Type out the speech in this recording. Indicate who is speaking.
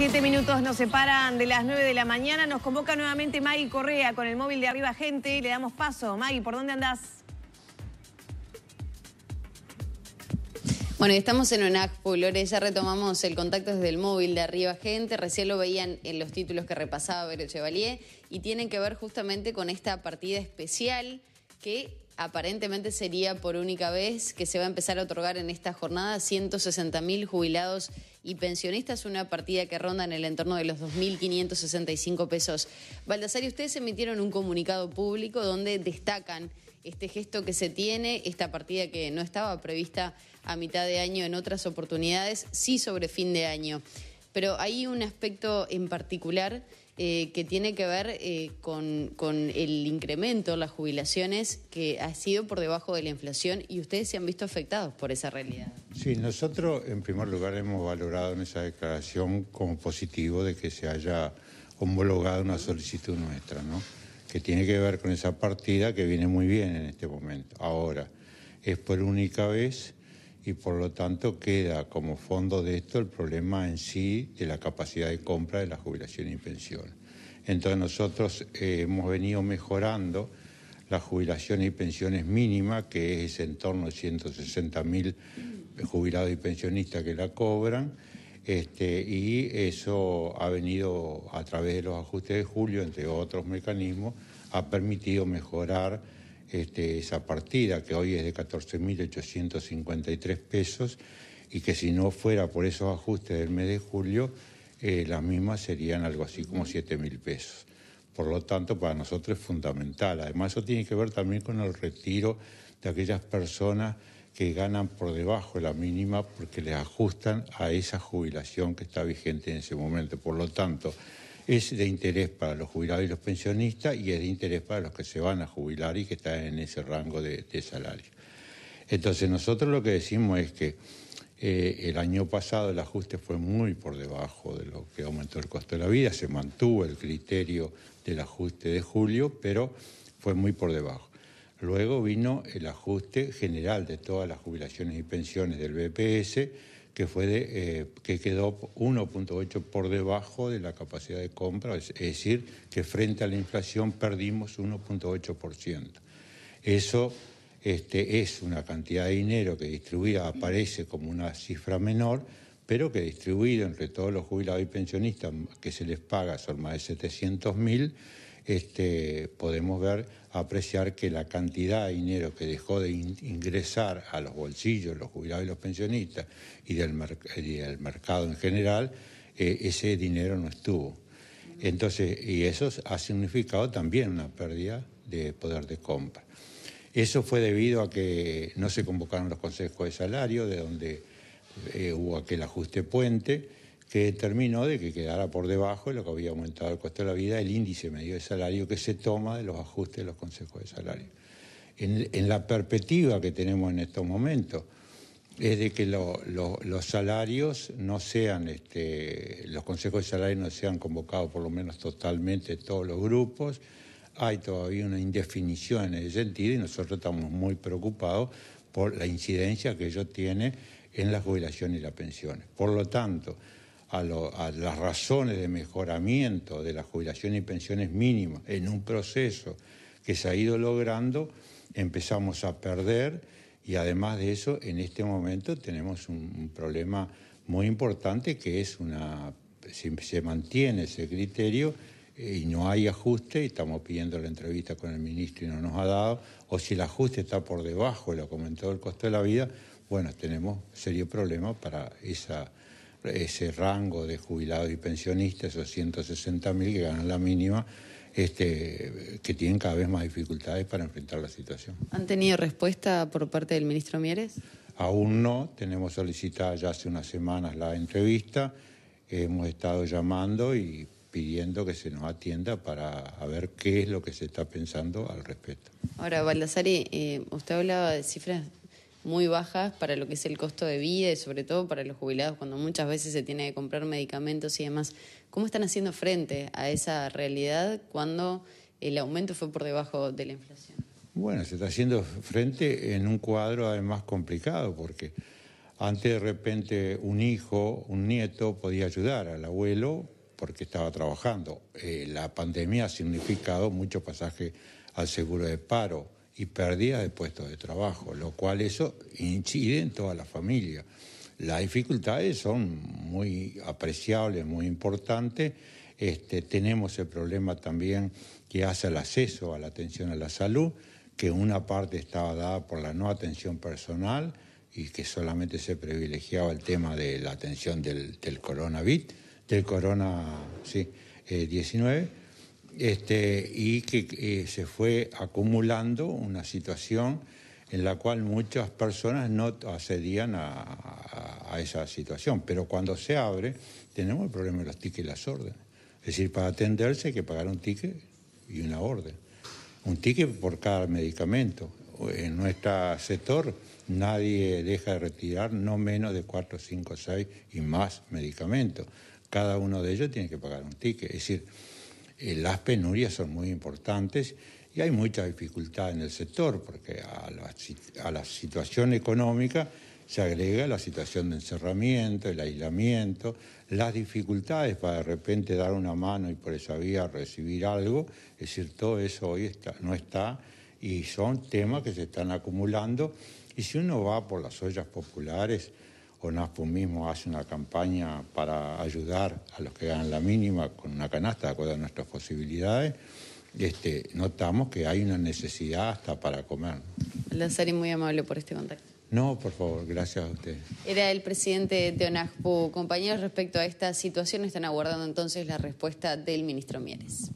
Speaker 1: Siete minutos nos separan de las nueve de la mañana. Nos convoca nuevamente Maggie Correa con el móvil de Arriba Gente. Le damos paso. Maggie, ¿por dónde andás? Bueno, estamos en UNACPU, Lore, ya retomamos el contacto desde el móvil de arriba gente, recién lo veían en los títulos que repasaba Vero Chevalier y tienen que ver justamente con esta partida especial que aparentemente sería por única vez que se va a empezar a otorgar en esta jornada 160.000 mil jubilados y pensionistas, una partida que ronda en el entorno de los 2.565 pesos. Baldassare, ustedes emitieron un comunicado público donde destacan este gesto que se tiene, esta partida que no estaba prevista a mitad de año en otras oportunidades, sí sobre fin de año. Pero hay un aspecto en particular eh, que tiene que ver eh, con, el incremento las jubilaciones que ha sido por debajo de la inflación y ustedes se han visto afectados por esa realidad.
Speaker 2: Sí, nosotros en primer lugar hemos valorado en esa declaración como positivo de que se haya homologado una solicitud nuestra, ¿no? que tiene que ver con esa partida que viene muy bien en este momento. Ahora, es por única vez y por lo tanto queda como fondo de esto el problema en sí de la capacidad de compra de la jubilación y pensión. Entonces nosotros eh, hemos venido mejorando la jubilación y pensiones mínima, que es en torno a 160 mil jubilados y pensionistas que la cobran, este, y eso ha venido a través de los ajustes de julio, entre otros mecanismos, ha permitido mejorar este, esa partida que hoy es de 14.853 pesos y que si no fuera por esos ajustes del mes de julio, eh, las mismas serían algo así como 7.000 pesos. Por lo tanto, para nosotros es fundamental. Además, eso tiene que ver también con el retiro de aquellas personas que ganan por debajo de la mínima porque les ajustan a esa jubilación que está vigente en ese momento. Por lo tanto, es de interés para los jubilados y los pensionistas y es de interés para los que se van a jubilar y que están en ese rango de, salario. Entonces nosotros lo que decimos es que eh, el año pasado el ajuste fue muy por debajo de lo que aumentó el costo de la vida, se mantuvo el criterio del ajuste de julio, pero fue muy por debajo. Luego vino el ajuste general de todas las jubilaciones y pensiones del BPS, que, fue de, eh, que quedó 1.8 por debajo de la capacidad de compra, es, decir, que frente a la inflación perdimos 1.8%. Eso este, es una cantidad de dinero que distribuida aparece como una cifra menor, pero que distribuido entre todos los jubilados y pensionistas que se les paga son más de 700 mil este, podemos ver, apreciar que la cantidad de dinero que dejó de ingresar a los bolsillos, los jubilados y los pensionistas, y del, mercado en general, eh, ese dinero no estuvo. Entonces, y eso ha significado también una pérdida de poder de compra. Eso fue debido a que no se convocaron los consejos de salario, de donde eh, hubo aquel ajuste puente, que determinó de que quedara por debajo de lo que había aumentado el costo de la vida el índice medio de salario que se toma de los ajustes de los consejos de salario. En, la perspectiva que tenemos en estos momentos es de que los salarios no sean, este, los consejos de salario no sean convocados por lo menos totalmente todos los grupos, hay todavía una indefinición en ese sentido y nosotros estamos muy preocupados por la incidencia que ello tiene en las jubilaciones y las pensiones. Por lo tanto, a, las razones de mejoramiento de la jubilación y pensiones mínimas en un proceso que se ha ido logrando, empezamos a perder y además de eso, en este momento tenemos un, problema muy importante que es una, se, se mantiene ese criterio eh, y no hay ajuste, y estamos pidiendo la entrevista con el ministro y no nos ha dado, o si el ajuste está por debajo, lo comentó el costo de la vida, bueno, tenemos serio problema para esa ese rango de jubilados y pensionistas, esos 160.000 que ganan la mínima, este, que tienen cada vez más dificultades para enfrentar la situación.
Speaker 1: ¿Han tenido respuesta por parte del ministro Mieres?
Speaker 2: Aún no, tenemos solicitada ya hace unas semanas la entrevista, hemos estado llamando y pidiendo que se nos atienda para ver qué es lo que se está pensando al respecto.
Speaker 1: Ahora, Baldassari, eh, usted hablaba de cifras muy bajas para lo que es el costo de vida y sobre todo para los jubilados cuando muchas veces se tiene que comprar medicamentos y demás. ¿Cómo están haciendo frente a esa realidad cuando el aumento fue por debajo de la inflación?
Speaker 2: Bueno, se está haciendo frente en un cuadro además complicado porque antes de repente un hijo, un nieto podía ayudar al abuelo porque estaba trabajando. Eh, la pandemia ha significado mucho pasaje al seguro de paro y pérdida de puestos de trabajo, lo cual eso incide en toda la familia. Las dificultades son muy apreciables, muy importantes. Este, tenemos el problema también que hace el acceso a la atención a la salud, que una parte estaba dada por la no atención personal y que solamente se privilegiaba el tema de la atención del, coronavirus, del corona sí, 19 eh, este, y que eh, se fue acumulando una situación en la cual muchas personas no accedían a, esa situación. Pero cuando se abre, tenemos el problema de los tickets y las órdenes. Es decir, para atenderse hay que pagar un ticket y una orden. Un ticket por cada medicamento. En nuestro sector nadie deja de retirar no menos de cuatro cinco seis y más medicamentos. Cada uno de ellos tiene que pagar un ticket. Es decir, eh, las penurias son muy importantes y hay mucha dificultad en el sector porque a la, situación económica se agrega la situación de encerramiento, el aislamiento, las dificultades para de repente dar una mano y por esa vía recibir algo. Es decir, todo eso hoy no está y son temas que se están acumulando. Y si uno va por las ollas populares, ONASPU mismo hace una campaña para ayudar a los que ganan la mínima con una canasta de acuerdo a nuestras posibilidades. Este, notamos que hay una necesidad hasta para comer. Lanzari, muy amable por este contacto. No, por favor, gracias a usted.
Speaker 1: Era el presidente de ONASPU. Compañeros, respecto a esta situación, están aguardando entonces la respuesta del ministro Mieres.